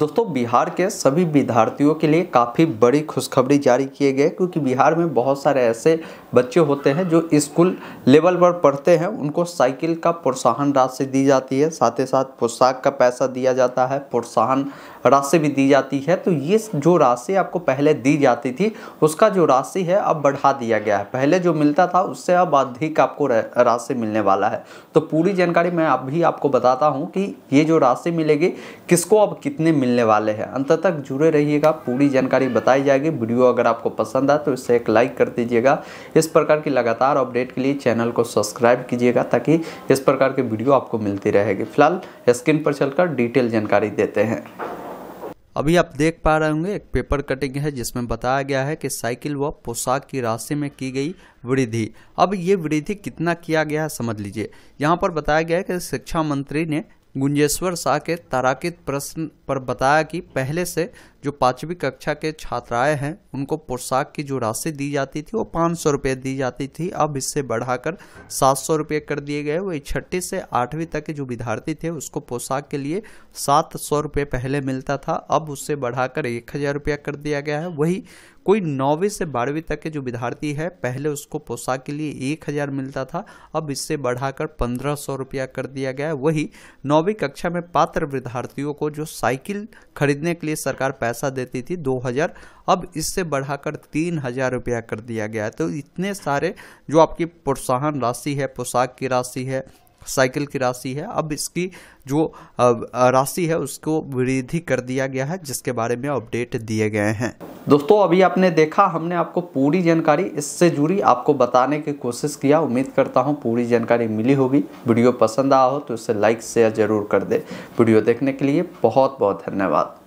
दोस्तों बिहार के सभी विद्यार्थियों के लिए काफ़ी बड़ी खुशखबरी जारी किए गए क्योंकि बिहार में बहुत सारे ऐसे बच्चे होते हैं जो स्कूल लेवल पर पढ़ते हैं उनको साइकिल का प्रोत्साहन राशि दी जाती है साथ ही साथ पोशाक का पैसा दिया जाता है प्रोत्साहन राशि भी दी जाती है तो ये जो राशि आपको पहले दी जाती थी उसका जो राशि है अब बढ़ा दिया गया है पहले जो मिलता था उससे अब अधिक आपको राशि मिलने वाला है तो पूरी जानकारी मैं अभी आपको बताता हूँ कि ये जो राशि मिलेगी किसको अब कितने मिले मिलने वाले हैं अंत तक जुड़े रहिएगा पूरी जानकारी बताई जाएगी वीडियो अगर आपको पसंद आए तो इसे एक लाइक कर दीजिएगा इस प्रकार की लगातार अपडेट के लिए चैनल को सब्सक्राइब कीजिएगा ताकि इस प्रकार की वीडियो आपको मिलती रहेगी फिलहाल स्क्रीन पर चलकर डिटेल जानकारी देते हैं अभी आप देख पा रहे होंगे एक पेपर कटिंग है जिसमें बताया गया है कि साइकिल व पोशाक की राशि में की गई वृद्धि अब ये वृद्धि कितना किया गया है समझ लीजिए यहाँ पर बताया गया है कि शिक्षा मंत्री ने गुंजेश्वर शाह के ताराकित प्रश्न पर बताया कि पहले से जो पाँचवीं कक्षा के छात्राएं हैं उनको पोशाक की जो राशि दी जाती थी वो पाँच सौ रुपये दी जाती थी अब इससे बढ़ाकर सात सौ रुपये कर दिए गए वही छठी से आठवीं तक के जो विद्यार्थी थे उसको पोशाक के लिए सात सौ रुपये पहले मिलता था अब उससे बढ़ाकर एक हज़ार रुपया कर दिया गया है वही कोई नौवीं से बारहवीं तक के जो विद्यार्थी है पहले उसको पोशाक के लिए एक हज़ार मिलता था अब इससे बढ़ाकर पंद्रह सौ रुपया कर दिया गया है वही नौवीं कक्षा में पात्र विद्यार्थियों को जो साइकिल खरीदने के लिए सरकार पैसा देती थी दो हज़ार अब इससे बढ़ाकर तीन हज़ार रुपया कर दिया गया है तो इतने सारे जो आपकी प्रोत्साहन राशि है पोशाक की राशि है साइकिल की राशि है अब इसकी जो राशि है उसको वृद्धि कर दिया गया है जिसके बारे में अपडेट दिए गए हैं दोस्तों अभी आपने देखा हमने आपको पूरी जानकारी इससे जुड़ी आपको बताने की कोशिश किया उम्मीद करता हूं पूरी जानकारी मिली होगी वीडियो पसंद आया हो तो इसे लाइक शेयर जरूर कर दे वीडियो देखने के लिए बहुत बहुत धन्यवाद